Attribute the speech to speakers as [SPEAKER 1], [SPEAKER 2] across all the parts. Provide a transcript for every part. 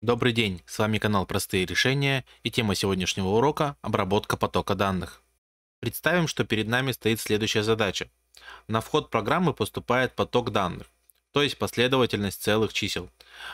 [SPEAKER 1] Добрый день, с вами канал Простые решения и тема сегодняшнего урока – обработка потока данных. Представим, что перед нами стоит следующая задача. На вход программы поступает поток данных, то есть последовательность целых чисел,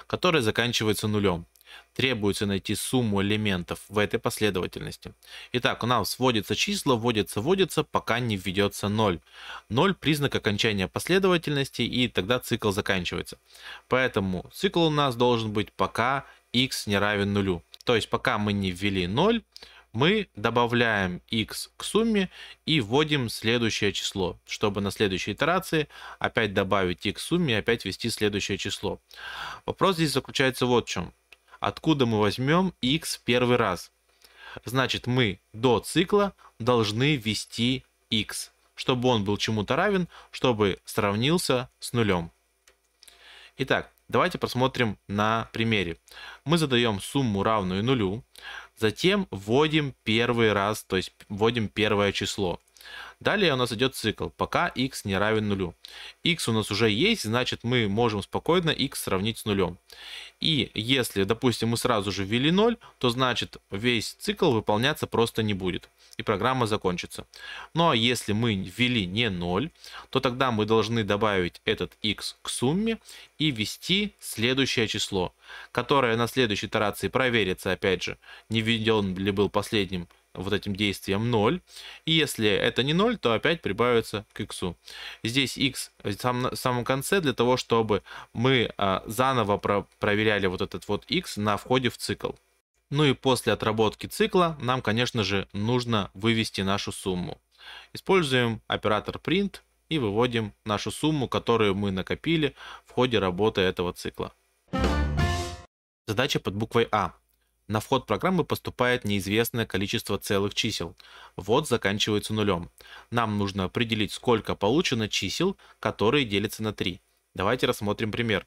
[SPEAKER 1] которые заканчиваются нулем. Требуется найти сумму элементов в этой последовательности. Итак, у нас сводится число, вводится, вводится, пока не введется 0. 0 признак окончания последовательности, и тогда цикл заканчивается. Поэтому цикл у нас должен быть пока x не равен нулю. То есть пока мы не ввели 0, мы добавляем x к сумме и вводим следующее число, чтобы на следующей итерации опять добавить x к сумме и опять ввести следующее число. Вопрос здесь заключается вот в чем откуда мы возьмем x в первый раз. Значит, мы до цикла должны ввести x, чтобы он был чему-то равен, чтобы сравнился с нулем. Итак, давайте посмотрим на примере. Мы задаем сумму равную нулю, затем вводим первый раз, то есть вводим первое число – Далее у нас идет цикл, пока x не равен нулю. x у нас уже есть, значит мы можем спокойно x сравнить с нулем. И если, допустим, мы сразу же ввели 0, то значит весь цикл выполняться просто не будет. И программа закончится. Но ну, а если мы ввели не 0, то тогда мы должны добавить этот x к сумме и ввести следующее число, которое на следующей итерации проверится, опять же, не введен ли был последним вот этим действием 0. И если это не 0, то опять прибавится к x. Здесь x в самом, в самом конце для того, чтобы мы а, заново про проверяли вот этот вот x на входе в цикл. Ну и после отработки цикла нам, конечно же, нужно вывести нашу сумму. Используем оператор print и выводим нашу сумму, которую мы накопили в ходе работы этого цикла. Задача под буквой А. На вход программы поступает неизвестное количество целых чисел. Вот заканчивается нулем. Нам нужно определить, сколько получено чисел, которые делятся на 3. Давайте рассмотрим пример.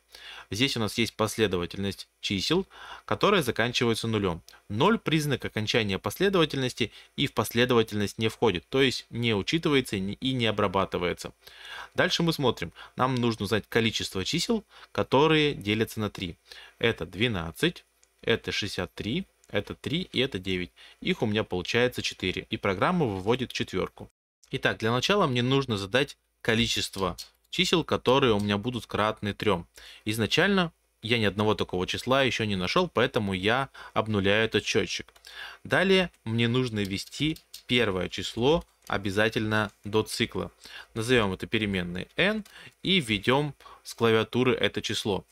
[SPEAKER 1] Здесь у нас есть последовательность чисел, которая заканчивается нулем. Ноль – признак окончания последовательности и в последовательность не входит, то есть не учитывается и не обрабатывается. Дальше мы смотрим. Нам нужно узнать количество чисел, которые делятся на 3. Это 12, это 63, это 3 и это 9. Их у меня получается 4. И программа выводит четверку. Итак, для начала мне нужно задать количество чисел, которые у меня будут кратны 3. Изначально я ни одного такого числа еще не нашел, поэтому я обнуляю этот счетчик. Далее мне нужно ввести первое число обязательно до цикла. Назовем это переменной n и введем с клавиатуры это число.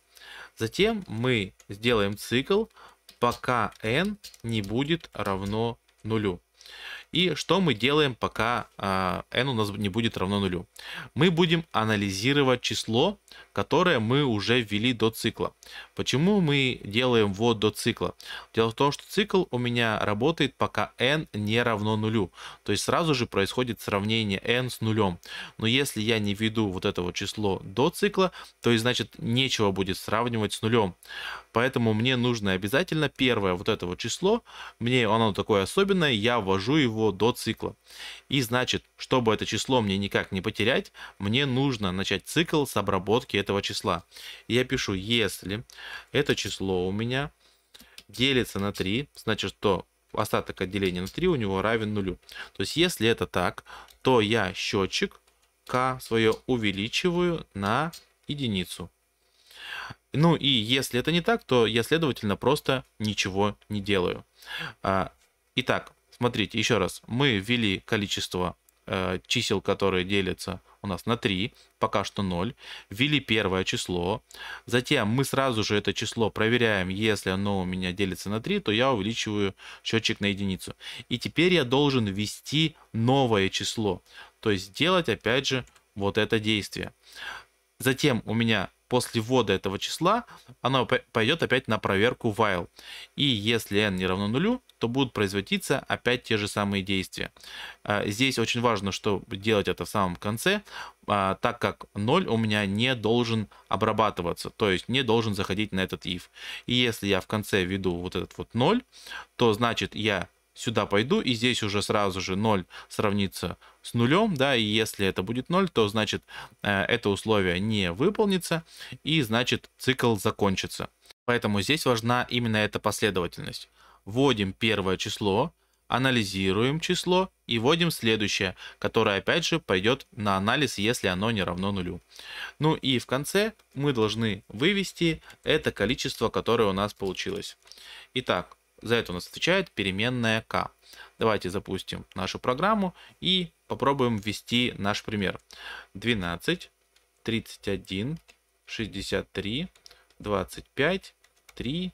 [SPEAKER 1] Затем мы сделаем цикл, пока n не будет равно нулю. И что мы делаем, пока а, n у нас не будет равно нулю? Мы будем анализировать число, которое мы уже ввели до цикла. Почему мы делаем вот до цикла? Дело в том, что цикл у меня работает, пока n не равно нулю. То есть сразу же происходит сравнение n с нулем. Но если я не введу вот этого число до цикла, то и значит нечего будет сравнивать с нулем. Поэтому мне нужно обязательно первое вот это вот число, мне оно такое особенное, я ввожу его его до цикла. И значит, чтобы это число мне никак не потерять, мне нужно начать цикл с обработки этого числа. я пишу, если это число у меня делится на 3, значит, что остаток отделения на 3 у него равен нулю. То есть, если это так, то я счетчик k свое увеличиваю на единицу. Ну и если это не так, то я, следовательно, просто ничего не делаю. А, итак, Смотрите, еще раз, мы ввели количество э, чисел, которые делятся у нас на 3, пока что 0, ввели первое число, затем мы сразу же это число проверяем, если оно у меня делится на 3, то я увеличиваю счетчик на единицу. И теперь я должен ввести новое число, то есть сделать опять же вот это действие. Затем у меня после ввода этого числа оно пойдет опять на проверку while. И если n не равно нулю, то будут производиться опять те же самые действия. А, здесь очень важно, что делать это в самом конце, а, так как 0 у меня не должен обрабатываться, то есть не должен заходить на этот if. И если я в конце введу вот этот вот 0, то значит я сюда пойду, и здесь уже сразу же 0 сравнится с нулем, да, и если это будет 0, то значит э, это условие не выполнится, и значит цикл закончится. Поэтому здесь важна именно эта последовательность. Вводим первое число, анализируем число и вводим следующее, которое опять же пойдет на анализ, если оно не равно нулю. Ну и в конце мы должны вывести это количество, которое у нас получилось. Итак, за это у нас отвечает переменная k. Давайте запустим нашу программу и попробуем ввести наш пример. 12, 31, 63, 25, 3,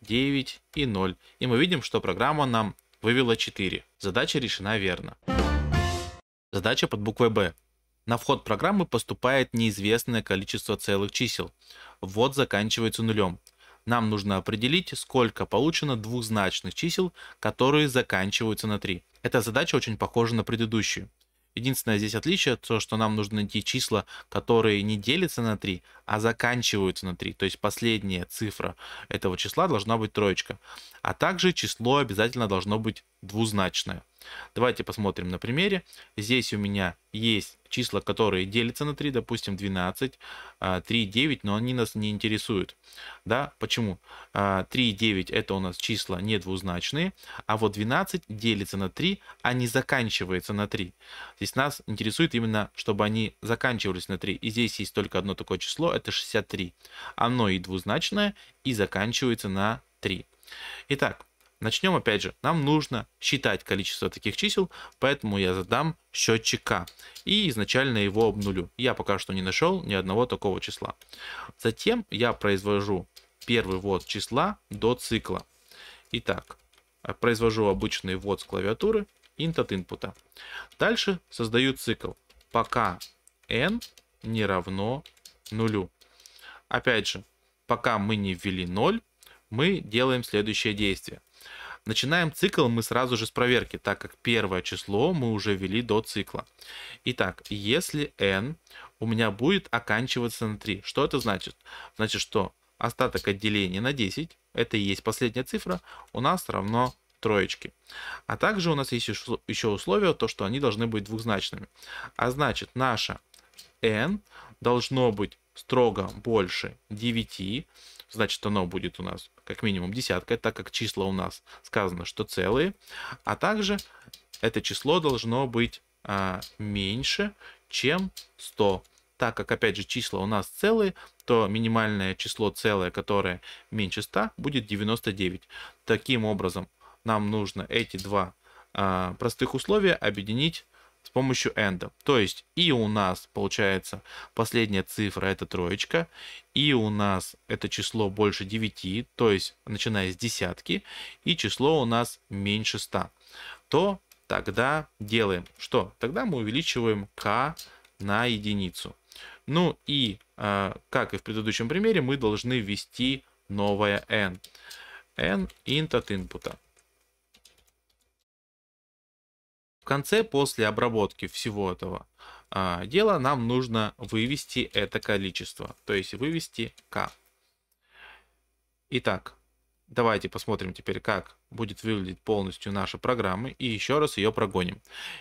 [SPEAKER 1] 9 и 0. И мы видим, что программа нам вывела 4. Задача решена верно. Задача под буквой «Б». На вход программы поступает неизвестное количество целых чисел. Ввод заканчивается нулем нам нужно определить, сколько получено двухзначных чисел, которые заканчиваются на 3. Эта задача очень похожа на предыдущую. Единственное здесь отличие, то, что нам нужно найти числа, которые не делятся на 3, а заканчиваются на 3. То есть последняя цифра этого числа должна быть троечка. А также число обязательно должно быть двузначное. Давайте посмотрим на примере. Здесь у меня есть числа, которые делятся на 3, допустим, 12, 3 и 9, но они нас не интересуют. Да? Почему? 3 и 9 это у нас числа не двузначные, а вот 12 делится на 3, а не заканчивается на 3. Здесь нас интересует именно, чтобы они заканчивались на 3. И здесь есть только одно такое число, это 63. Оно и двузначное, и заканчивается на 3. Итак, Начнем опять же. Нам нужно считать количество таких чисел, поэтому я задам счетчик k и изначально его обнулю. Я пока что не нашел ни одного такого числа. Затем я произвожу первый ввод числа до цикла. Итак, э, произвожу обычный ввод с клавиатуры int от input. Дальше создаю цикл, пока n не равно нулю. Опять же, пока мы не ввели 0, мы делаем следующее действие. Начинаем цикл мы сразу же с проверки, так как первое число мы уже ввели до цикла. Итак, если n у меня будет оканчиваться на 3, что это значит? Значит, что остаток отделения на 10, это и есть последняя цифра, у нас равно троечки. А также у нас есть еще условие, то что они должны быть двухзначными. А значит, наша n должно быть строго больше 9, значит оно будет у нас как минимум десятка, так как числа у нас сказано, что целые, а также это число должно быть а, меньше, чем 100. Так как, опять же, числа у нас целые, то минимальное число целое, которое меньше 100, будет 99. Таким образом, нам нужно эти два а, простых условия объединить с помощью AND. То есть и у нас получается последняя цифра это троечка, и у нас это число больше 9, то есть начиная с десятки, и число у нас меньше 100. То тогда делаем что? Тогда мы увеличиваем k на единицу. Ну и, а, как и в предыдущем примере, мы должны ввести новое n. n int от input. В конце, после обработки всего этого а, дела, нам нужно вывести это количество, то есть вывести k. Итак, давайте посмотрим теперь, как будет выглядеть полностью наша программа и еще раз ее прогоним.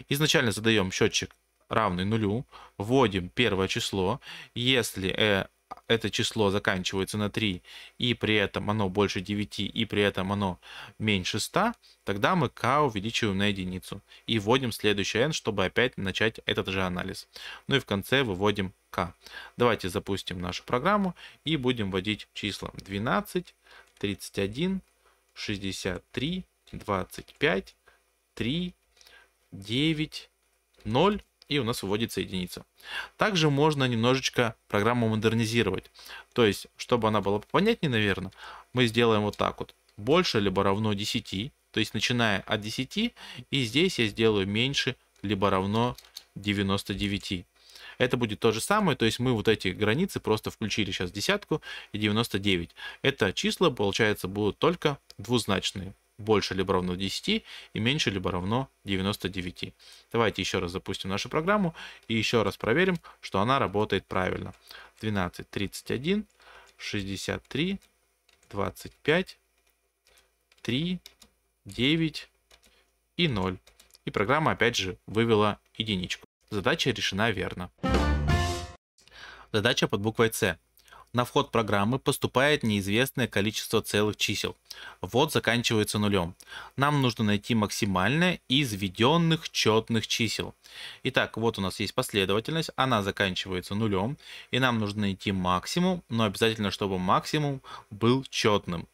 [SPEAKER 1] Изначально задаем счетчик равный нулю, вводим первое число, если э, это число заканчивается на 3, и при этом оно больше 9, и при этом оно меньше 100, тогда мы k увеличиваем на единицу и вводим следующий n, чтобы опять начать этот же анализ. Ну и в конце выводим k. Давайте запустим нашу программу и будем вводить числа 12, 31, 63, 25, 3, 9, 0 и у нас выводится единица. Также можно немножечко программу модернизировать. То есть, чтобы она была понятнее, наверное, мы сделаем вот так вот. Больше либо равно 10, то есть начиная от 10, и здесь я сделаю меньше либо равно 99. Это будет то же самое, то есть мы вот эти границы просто включили сейчас десятку и 99. Это числа, получается, будут только двузначные больше либо равно 10 и меньше либо равно 99. Давайте еще раз запустим нашу программу и еще раз проверим, что она работает правильно. 12, 31, 63, 25, 3, 9 и 0. И программа опять же вывела единичку. Задача решена верно. Задача под буквой С. На вход программы поступает неизвестное количество целых чисел. Вот заканчивается нулем. Нам нужно найти максимальное из введенных четных чисел. Итак, вот у нас есть последовательность, она заканчивается нулем. И нам нужно найти максимум, но обязательно, чтобы максимум был четным.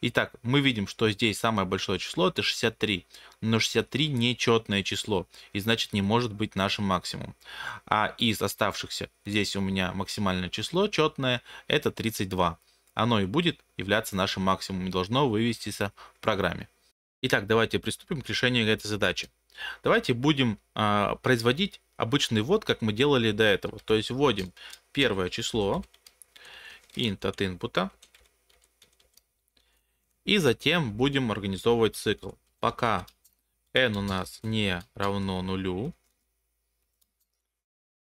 [SPEAKER 1] Итак, мы видим, что здесь самое большое число это 63, но 63 нечетное число, и значит не может быть нашим максимум. А из оставшихся здесь у меня максимальное число четное это 32. Оно и будет являться нашим максимумом и должно вывестись в программе. Итак, давайте приступим к решению этой задачи. Давайте будем э, производить обычный ввод, как мы делали до этого. То есть вводим первое число int от input, и затем будем организовывать цикл. Пока n у нас не равно нулю,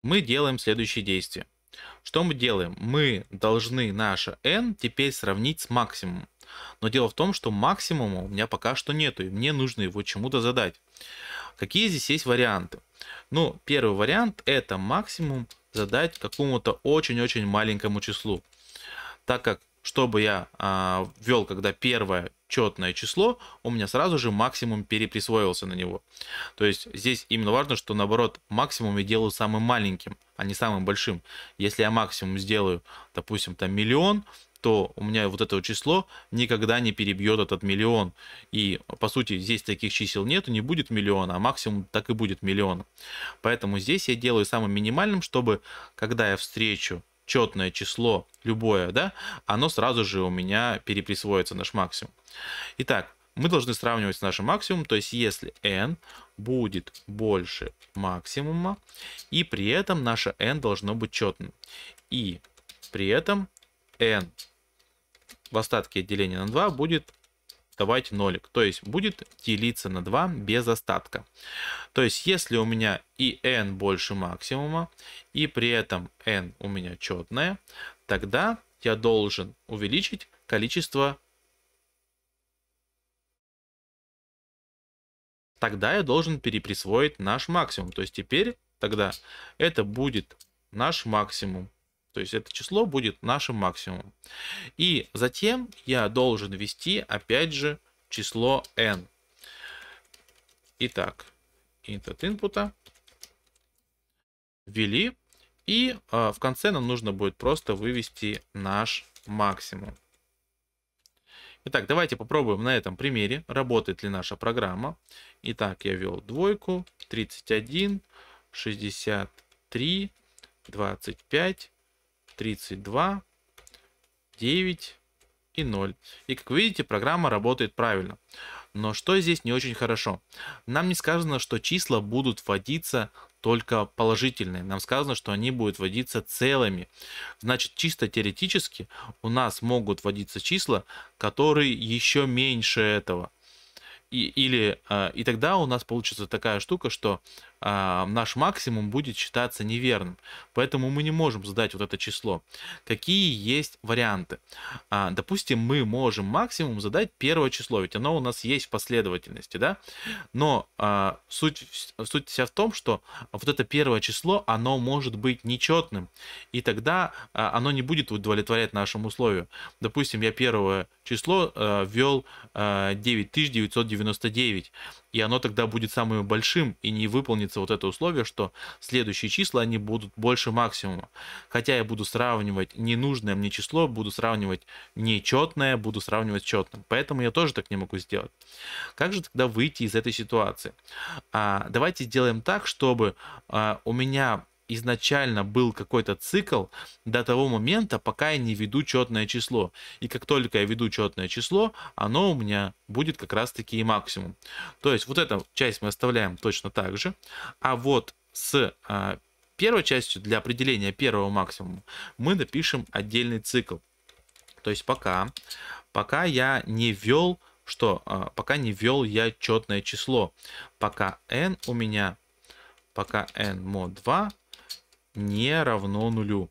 [SPEAKER 1] мы делаем следующее действие. Что мы делаем? Мы должны наше n теперь сравнить с максимумом. Но дело в том, что максимума у меня пока что нету, и мне нужно его чему-то задать. Какие здесь есть варианты? Ну, первый вариант это максимум задать какому-то очень-очень маленькому числу. Так как чтобы я а, ввел, когда первое четное число, у меня сразу же максимум переприсвоился на него. То есть здесь именно важно, что наоборот максимум я делаю самым маленьким, а не самым большим. Если я максимум сделаю, допустим, там миллион, то у меня вот это число никогда не перебьет этот миллион. И, по сути, здесь таких чисел нету, не будет миллиона, а максимум так и будет миллион. Поэтому здесь я делаю самым минимальным, чтобы, когда я встречу четное число, любое, да, оно сразу же у меня переприсвоится наш максимум. Итак, мы должны сравнивать с нашим максимумом, то есть если n будет больше максимума, и при этом наше n должно быть четным. И при этом n в остатке деления на 2 будет давайте нолик. То есть будет делиться на 2 без остатка. То есть если у меня и n больше максимума, и при этом n у меня четное, тогда я должен увеличить количество тогда я должен переприсвоить наш максимум. То есть теперь тогда это будет наш максимум. То есть это число будет нашим максимумом. И затем я должен ввести, опять же, число n. Итак, int от input ввели. И э, в конце нам нужно будет просто вывести наш максимум. Итак, давайте попробуем на этом примере, работает ли наша программа. Итак, я ввел двойку, 31, 63, 25, 32, 9 и 0. И как видите, программа работает правильно. Но что здесь не очень хорошо? Нам не сказано, что числа будут вводиться только положительные. Нам сказано, что они будут вводиться целыми. Значит, чисто теоретически у нас могут вводиться числа, которые еще меньше этого. И, или, э, и тогда у нас получится такая штука, что а, наш максимум будет считаться неверным. Поэтому мы не можем задать вот это число. Какие есть варианты? А, допустим, мы можем максимум задать первое число, ведь оно у нас есть в последовательности, да? Но а, суть, суть вся в том, что вот это первое число, оно может быть нечетным, и тогда оно не будет удовлетворять нашему условию. Допустим, я первое число ввел 9999, и оно тогда будет самым большим, и не выполнится вот это условие, что следующие числа, они будут больше максимума. Хотя я буду сравнивать ненужное мне число, буду сравнивать нечетное, буду сравнивать с четным. Поэтому я тоже так не могу сделать. Как же тогда выйти из этой ситуации? А, давайте сделаем так, чтобы а, у меня изначально был какой-то цикл до того момента, пока я не веду четное число. И как только я веду четное число, оно у меня будет как раз-таки и максимум. То есть вот эту часть мы оставляем точно так же. А вот с а, первой частью для определения первого максимума мы напишем отдельный цикл. То есть пока, пока я не ввел что а, пока не ввел я четное число. Пока n у меня, пока n mod 2 не равно нулю.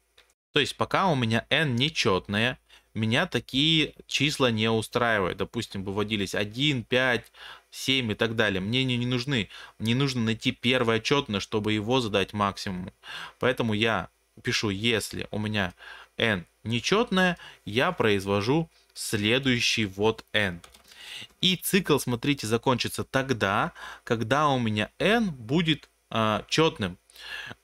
[SPEAKER 1] То есть пока у меня n нечетное, меня такие числа не устраивают. Допустим, выводились 1, 5, 7 и так далее. Мне они не нужны. Мне нужно найти первое четное, чтобы его задать максимуму. Поэтому я пишу, если у меня n нечетное, я произвожу следующий вот n. И цикл, смотрите, закончится тогда, когда у меня n будет э, четным.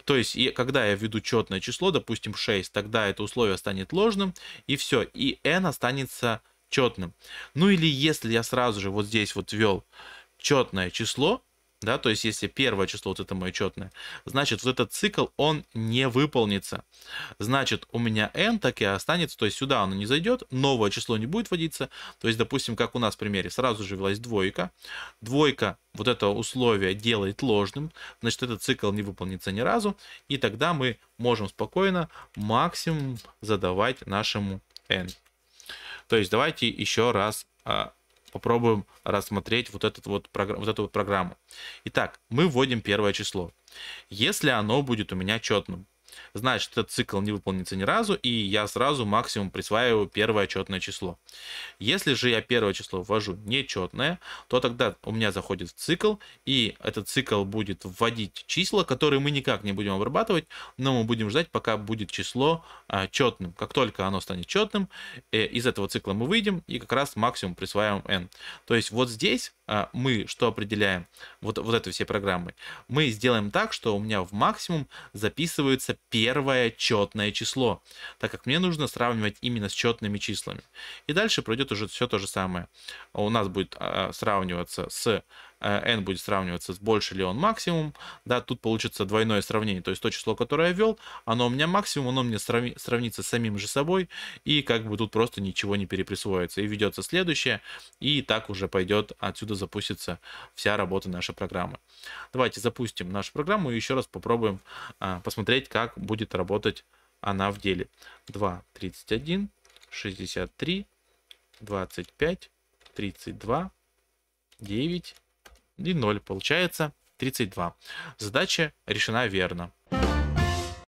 [SPEAKER 1] То есть, и когда я введу четное число, допустим, 6, тогда это условие станет ложным, и все, и n останется четным. Ну или если я сразу же вот здесь вот ввел четное число, да, то есть если первое число вот это мое четное, значит вот этот цикл, он не выполнится. Значит, у меня n так и останется, то есть сюда оно не зайдет, новое число не будет вводиться, то есть, допустим, как у нас в примере, сразу же велась двойка, двойка вот это условие делает ложным, значит, этот цикл не выполнится ни разу, и тогда мы можем спокойно максимум задавать нашему n. То есть давайте еще раз а, попробуем рассмотреть вот, этот вот, вот эту вот программу. Итак, мы вводим первое число. Если оно будет у меня четным, значит, этот цикл не выполнится ни разу, и я сразу максимум присваиваю первое четное число. Если же я первое число ввожу нечетное, то тогда у меня заходит в цикл, и этот цикл будет вводить числа, которые мы никак не будем обрабатывать, но мы будем ждать, пока будет число а, четным. Как только оно станет четным, э, из этого цикла мы выйдем и как раз максимум присваиваем n. То есть вот здесь а, мы что определяем? Вот, вот этой всей программы. Мы сделаем так, что у меня в максимум записывается первое четное число, так как мне нужно сравнивать именно с четными числами. И дальше пройдет уже все то же самое. У нас будет а, сравниваться с Э, n будет сравниваться с больше ли он максимум, да, тут получится двойное сравнение, то есть то число, которое я ввел, оно у меня максимум, оно мне сравни, сравнится с самим же собой, и как бы тут просто ничего не переприсвоится, и ведется следующее, и так уже пойдет, отсюда запустится вся работа нашей программы. Давайте запустим нашу программу и еще раз попробуем а, посмотреть, как будет работать она в деле. 2, 31, 63, 25, 32, 9, и 0. Получается 32. Задача решена верно.